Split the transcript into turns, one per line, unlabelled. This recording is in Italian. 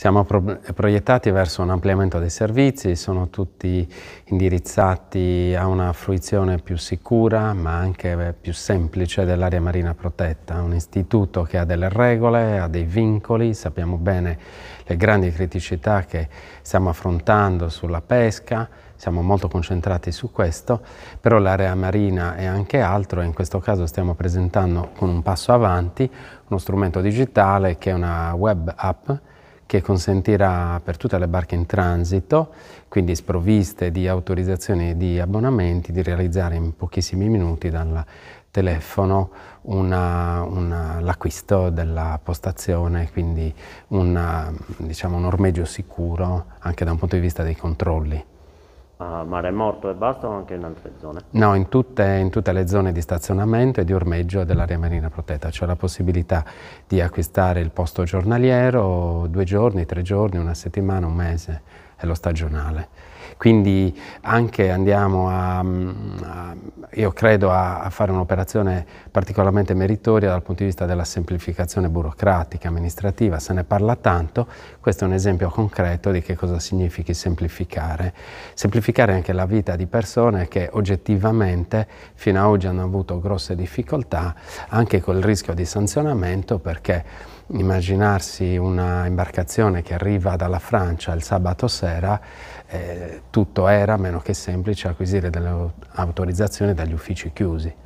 Siamo pro proiettati verso un ampliamento dei servizi, sono tutti indirizzati a una fruizione più sicura ma anche più semplice dell'area marina protetta, un istituto che ha delle regole, ha dei vincoli, sappiamo bene le grandi criticità che stiamo affrontando sulla pesca, siamo molto concentrati su questo, però l'area marina è anche altro e in questo caso stiamo presentando con un passo avanti uno strumento digitale che è una web app che consentirà per tutte le barche in transito, quindi sprovviste di autorizzazioni e di abbonamenti, di realizzare in pochissimi minuti dal telefono l'acquisto della postazione, quindi una, diciamo, un ormeggio sicuro anche da un punto di vista dei controlli
a ah, Mare Morto e basta o anche in altre zone?
No, in tutte, in tutte le zone di stazionamento e di ormeggio dell'area marina protetta. C'è la possibilità di acquistare il posto giornaliero due giorni, tre giorni, una settimana, un mese, è lo stagionale. Quindi anche andiamo a, mm, a io credo a, a fare un'operazione particolarmente meritoria dal punto di vista della semplificazione burocratica, amministrativa, se ne parla tanto, questo è un esempio concreto di che cosa significhi semplificare. Semplificare anche la vita di persone che oggettivamente fino ad oggi hanno avuto grosse difficoltà, anche col rischio di sanzionamento perché immaginarsi una imbarcazione che arriva dalla Francia il sabato sera, eh, tutto era meno che semplice acquisire delle autorizzazioni dagli uffici chiusi.